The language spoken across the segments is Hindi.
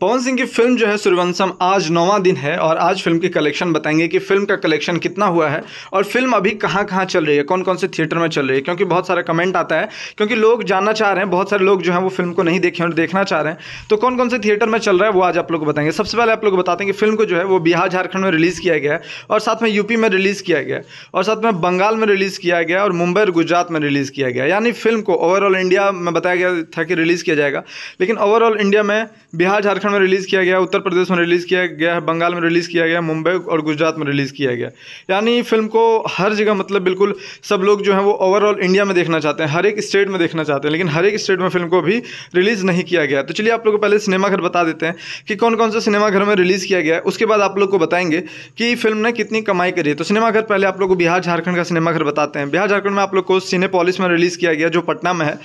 पवन सिंह की फिल्म जो है सूर्यवंशम आज नौवा दिन है और आज फिल्म की कलेक्शन बताएंगे कि फिल्म का कलेक्शन कितना हुआ है और फिल्म अभी कहाँ कहाँ चल रही है कौन कौन से थिएटर में चल रही है क्योंकि बहुत सारा कमेंट आता है क्योंकि लोग जानना चाह रहे हैं बहुत सारे लोग जो है वो फिल्म को नहीं देखे और देखना चाह रहे हैं तो कौन कौन से थिएटर में चल रहा है वो आज आप लोग को बताएंगे सबसे पहले आप लोग बताते हैं कि फिल्म को जो है वो बिहार झारखंड में रिलीज़ किया गया और साथ में यूपी में रिलीज़ किया गया और साथ में बंगाल में रिलीज़ किया गया और मुंबई और गुजरात में रिलीज़ किया गया यानी फिल्म को ओवरऑल इंडिया में बताया गया था कि रिलीज़ किया जाएगा लेकिन ओवरऑल इंडिया में बिहार झारखंड उत्तराखंड में रिलीज़ किया गया उत्तर प्रदेश में रिलीज़ किया गया है बंगाल में रिलीज़ किया गया मुंबई और गुजरात में रिलीज़ किया गया यानी फिल्म को हर जगह मतलब बिल्कुल सब लोग जो है वो ओवरऑल इंडिया में देखना चाहते हैं हर एक स्टेट में देखना चाहते हैं लेकिन हर एक स्टेट में फिल्म को अभी रिलीज़ नहीं किया गया तो चलिए आप लोग को पहले सिनेमाघर बता देते हैं कि कौन कौन सा सिनेमाघर में रिलीज़ किया गया उसके बाद आप लोग को बताएंगे कि फिल्म ने कितनी कमाई करी है तो सिनेमाघर पहले आप लोग को बिहार झारखंड का सिनेमाघर बताते हैं बिहार झारखंड में आप लोग को सिने में रिलीज़ किया गया जो पटना में है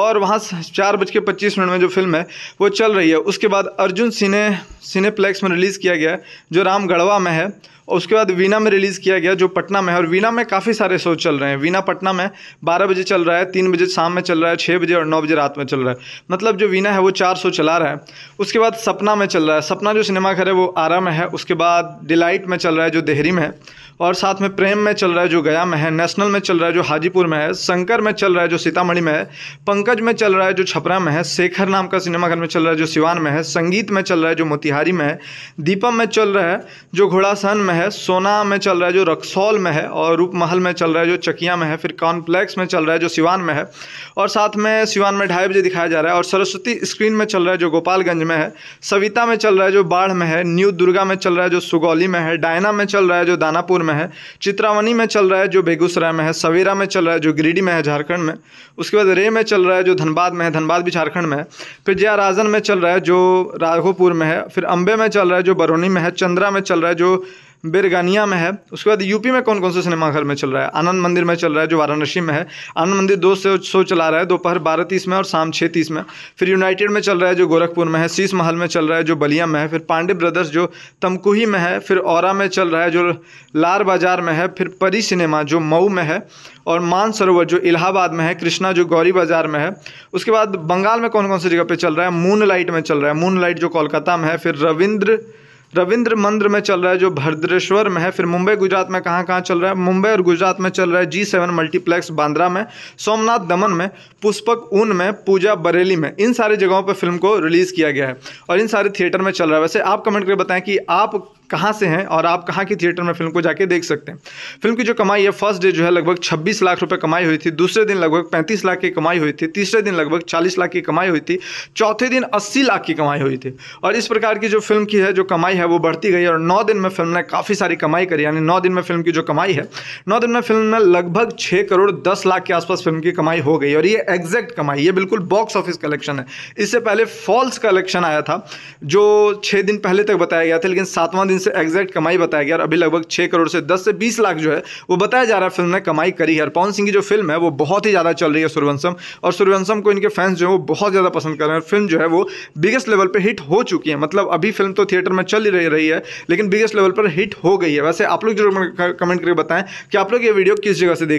और वहाँ चार बज के पच्चीस मिनट में जो फिल्म है वो चल रही है उसके बाद अर्जुन सिने सिनेप्लेक्स में रिलीज़ किया गया है जो रामगढ़वा में है और उसके बाद वीना में रिलीज़ किया गया जो पटना में है और वीना में काफ़ी सारे शो चल रहे हैं वीना पटना में बारह बजे चल रहा है तीन बजे शाम में चल रहा है छः बजे और नौ बजे रात में चल रहा है मतलब जो वीना है वो चार शो चला रहा है उसके बाद सपना में चल रहा है सपना जो सिनेमाघर है वो आरा में है उसके बाद डिलाइट में चल रहा है जो देहरी में है और साथ में प्रेम में चल रहा है जो गया में है नेशनल में चल रहा है जो हाजीपुर में है शंकर में चल रहा है जो सीतामढ़ी में है पंकज में चल रहा है जो छपरा में है शेखर नाम का सिनेमाघर में चल रहा है जो सिवान में है संगीत में चल रहा है जो मोतिहारी में है दीपम में चल रहा है जो घोड़ासन में है है सोना में चल रहा है जो रक्सौल में है और रूप महल में चल रहा है जो चकिया में है फिर कॉन्प्लेक्स में चल रहा है जो सिवान में है और साथ में सिवान में ढाई बजे दिखाया जा रहा है और सरस्वती स्क्रीन में चल रहा है जो गोपालगंज में है सविता में चल रहा है जो बाढ़ में है न्यू दुर्गा में चल रहा है जो सुगौली में है डायना में चल रहा है जो दानापुर में है चित्रावनी में चल रहा है जो बेगूसराय में है सवेरा में चल रहा है जो गिरिडीह में है झारखंड में उसके बाद रे में चल रहा है जो धनबाद में है धनबाद भी झारखंड में है फिर जया राजन में चल रहा है जो राघोपुर में है फिर अम्बे में चल रहा है जो बरौनी में है चंद्रा में चल रहा है जो बेरगानिया में है उसके बाद यूपी में कौन कौन से सिनेमाघर में चल रहा है आनंद मंदिर में चल रहा है जो वाराणसी में है आनंद मंदिर दो से शो चला रहा है दोपहर बारह तीस में और शाम छः तीस में फिर यूनाइटेड में चल रहा है जो गोरखपुर में है शीश महल में चल रहा है जो बलिया में है फिर पांडे ब्रदर्स जो तमकुही में है फिर और में चल रहा है जो लार बाजार में है फिर परी सिनेमा जो मऊ में है और मानसरोवर जो इलाहाबाद में है कृष्णा जो गौरी बाजार में है उसके बाद बंगाल में कौन कौन सी जगह पर चल रहा है मून लाइट में चल रहा है मून लाइट जो कोलकाता में है फिर रविंद्र रविंद्र मंदिर में चल रहा है जो भद्रेश्वर में है फिर मुंबई गुजरात में कहाँ कहाँ चल रहा है मुंबई और गुजरात में चल रहा है जी सेवन मल्टीप्लेक्स बांद्रा में सोमनाथ दमन में पुष्पक ऊन में पूजा बरेली में इन सारी जगहों पर फिल्म को रिलीज़ किया गया है और इन सारे थिएटर में चल रहा है वैसे आप कमेंट करके बताएं कि आप कहाँ से हैं और आप कहाँ की थिएटर में फिल्म को जाके देख सकते हैं फिल्म की जो कमाई है फर्स्ट डे जो है लगभग 26 लाख रुपए कमाई हुई थी दूसरे दिन लगभग 35 लाख की कमाई हुई थी तीसरे दिन लगभग 40 लाख की कमाई हुई थी चौथे दिन 80 लाख की कमाई हुई थी और इस प्रकार की जो फिल्म की है जो कमाई है वो बढ़ती गई और नौ दिन में फिल्म ने काफ़ी सारी कमाई करी यानी नौ दिन में फिल्म की जो कमाई है नौ दिन में फिल्म में लगभग छः करोड़ दस लाख के आसपास फिल्म की कमाई हो गई और ये एग्जैक्ट कमाई ये बिल्कुल बॉक्स ऑफिस कलेक्शन है इससे पहले फॉल्स कलेक्शन आया था जो छः दिन पहले तक बताया गया था लेकिन सातवां दिन से एग्जैक्ट कमाई बताया गया और अभी लगभग छः करोड़ से दस से बीस लाख जो है वो बताया जा रहा है फिल्म ने कमाई करी है और पवन सिंह की जो फिल्म है वो बहुत ही ज़्यादा चल रही है सूर्यवंशम और सूर्यवंशम को इनके फैंस जो है वो बहुत ज़्यादा पसंद कर रहे हैं फिल्म जो है वो बिगेस्ट लेवल पर हिट हो चुकी है मतलब अभी फिल्म तो थिएटर में चल ही रही है लेकिन बिगेस्ट लेवल पर हिट हो गई है वैसे आप लोग जरूर कमेंट करके बताएं कि आप लोग ये वीडियो किस जगह से देख